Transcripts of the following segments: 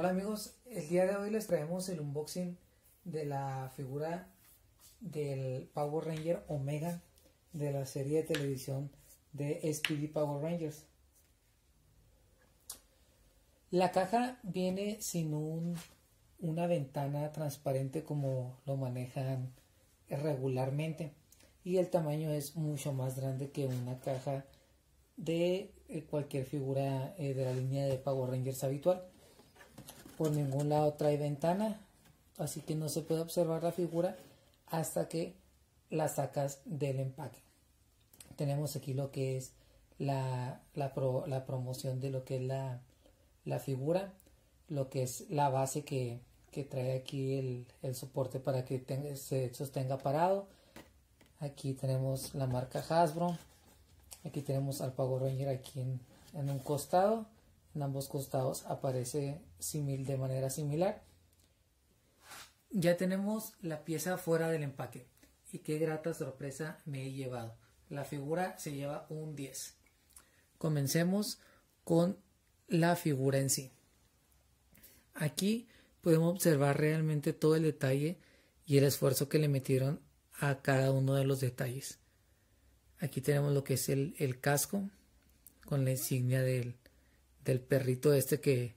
Hola amigos, el día de hoy les traemos el unboxing de la figura del Power Ranger Omega de la serie de televisión de SPD Power Rangers. La caja viene sin una ventana transparente como lo manejan regularmente y el tamaño es mucho más grande que una caja de cualquier figura eh, de la línea de Power Rangers habitual por ningún lado trae ventana, así que no se puede observar la figura hasta que la sacas del empaque. Tenemos aquí lo que es la, promoción de lo que es la, figura, lo que es la base que, trae aquí el, soporte para que se sostenga parado. Aquí tenemos la marca Hasbro, aquí tenemos al Power Ranger aquí en un costado ambos costados aparece de manera similar. Ya tenemos la pieza fuera del empaque y qué grata sorpresa me he llevado. La figura se lleva un 10. Comencemos con la figura en sí. Aquí podemos observar realmente todo el detalle y el esfuerzo que le metieron a cada uno de los detalles. Aquí tenemos lo que es el, el casco con la insignia del, el perrito este que,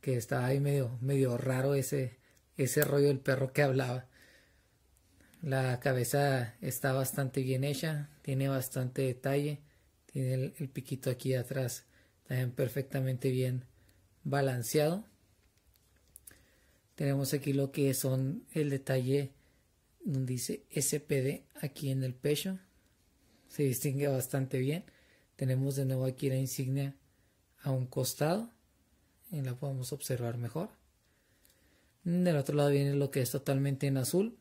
que estaba ahí medio, medio raro ese, ese rollo del perro que hablaba. La cabeza está bastante bien hecha, tiene bastante detalle, tiene el, el piquito aquí atrás también perfectamente bien balanceado. Tenemos aquí lo que son el detalle donde dice SPD aquí en el pecho. Se distingue bastante bien. Tenemos de nuevo aquí la insignia a un costado y la podemos observar mejor. Del otro lado viene lo que es totalmente en azul.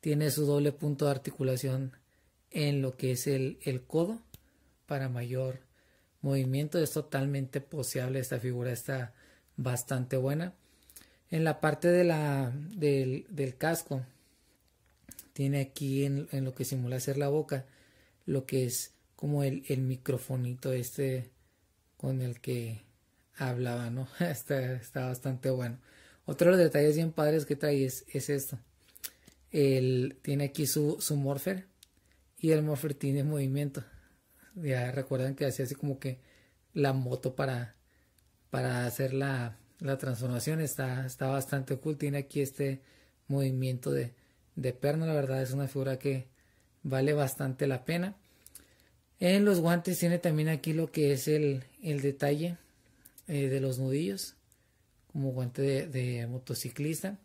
Tiene su doble punto de articulación en lo que es el, el codo para mayor movimiento. Es totalmente poseable esta figura, está bastante buena. En la parte de la, del, casco, tiene aquí en, lo que simula ser la boca, lo que es como el, el microfonito este con el que hablaba, ¿no? está, bastante bueno. Otro de los detalles bien padres que trae es, esto. Él tiene aquí su, su morpher y el morpher tiene movimiento. Ya recuerdan que hacía así como que la moto para, para hacer la, transformación. Está, está bastante cool. Tiene aquí este movimiento de, de perno. La verdad es una figura que vale bastante la pena. En los guantes tiene también aquí lo que es el, detalle eh, de los nudillos, como guante de, de, motociclista.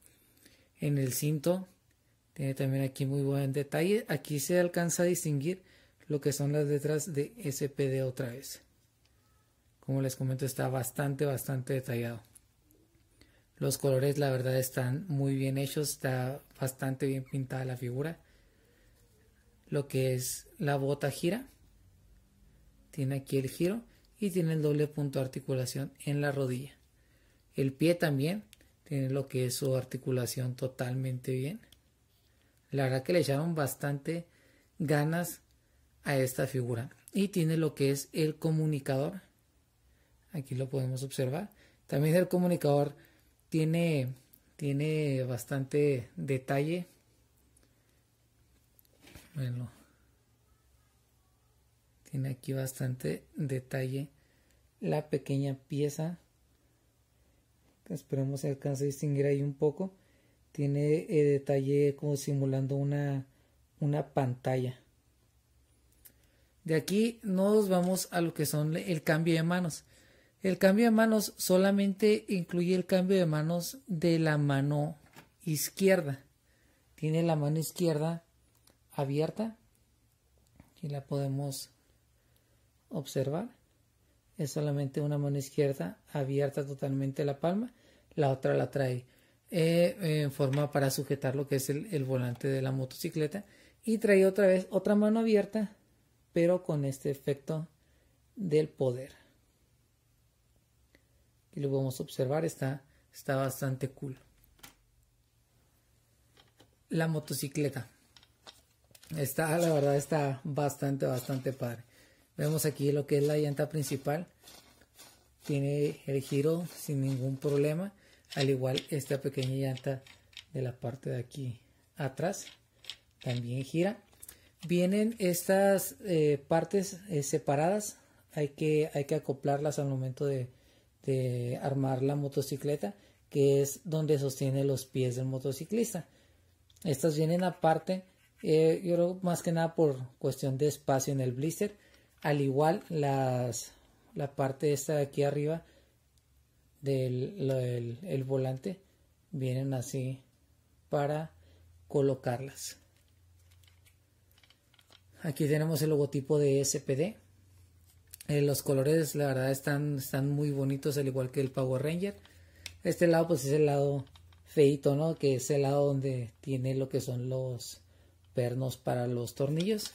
En el cinto tiene también aquí muy buen detalle. Aquí se alcanza a distinguir lo que son las letras de SPD otra vez. Como les comento, está bastante, bastante detallado. Los colores, la verdad, están muy bien hechos. Está bastante bien pintada la figura. Lo que es la bota gira tiene aquí el giro y tiene el doble punto de articulación en la rodilla. El pie también tiene lo que es su articulación totalmente bien. La verdad que le echaron bastante ganas a esta figura. Y tiene lo que es el comunicador. Aquí lo podemos observar. También el comunicador tiene, tiene bastante detalle. Bueno, tiene aquí bastante detalle la pequeña pieza esperemos se alcance a distinguir ahí un poco tiene eh, detalle como simulando una, una pantalla de aquí nos vamos a lo que son el cambio de manos el cambio de manos solamente incluye el cambio de manos de la mano izquierda tiene la mano izquierda abierta y la podemos observar, es solamente una mano izquierda abierta totalmente la palma, la otra la trae eh, en forma para sujetar lo que es el, volante de la motocicleta y trae otra vez otra mano abierta, pero con este efecto del poder. Y lo podemos observar, está, está bastante cool. La motocicleta. Está, la verdad, está bastante, bastante padre. Vemos aquí lo que es la llanta principal. Tiene el giro sin ningún problema. Al igual esta pequeña llanta de la parte de aquí atrás. También gira. Vienen estas eh, partes eh, separadas. Hay que, hay que acoplarlas al momento de, armar la motocicleta. Que es donde sostiene los pies del motociclista. Estas vienen aparte. Eh, yo creo más que nada por cuestión de espacio en el blister al igual las, la parte esta de aquí arriba del el volante vienen así para colocarlas. Aquí tenemos el logotipo de SPD. Eh, los colores la verdad están, están muy bonitos al igual que el Power Ranger. Este lado pues es el lado feito, ¿no? Que es el lado donde tiene lo que son los pernos para los tornillos.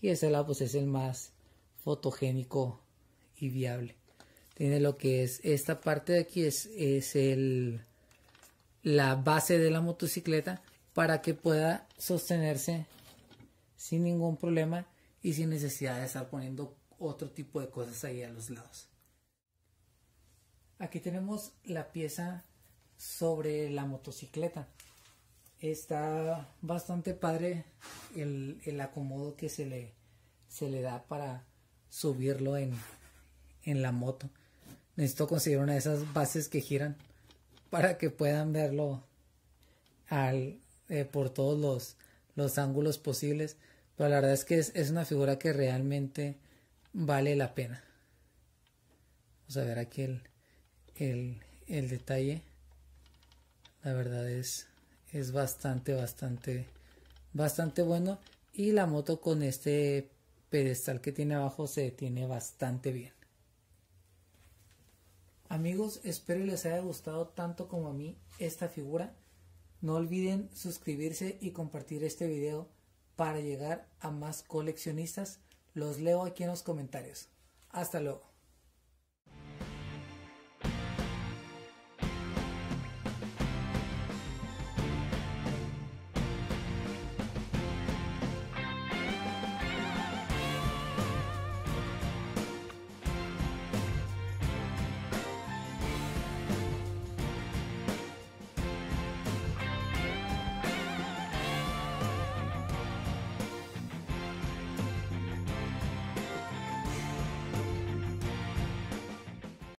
Y ese lado pues es el más fotogénico y viable. Tiene lo que es esta parte de aquí es, es el, la base de la motocicleta para que pueda sostenerse sin ningún problema y sin necesidad de estar poniendo otro tipo de cosas ahí a los lados. Aquí tenemos la pieza sobre la motocicleta. Está bastante padre el, el acomodo que se le, se le da para subirlo en, en la moto. Necesito conseguir una de esas bases que giran para que puedan verlo al, eh, por todos los, ángulos posibles. Pero la verdad es que es, una figura que realmente vale la pena. Vamos a ver aquí el, el, el detalle. La verdad es, es bastante, bastante, bastante bueno. Y la moto con este pedestal que tiene abajo se detiene bastante bien. Amigos, espero les haya gustado tanto como a mí esta figura. No olviden suscribirse y compartir este video para llegar a más coleccionistas. Los leo aquí en los comentarios. Hasta luego.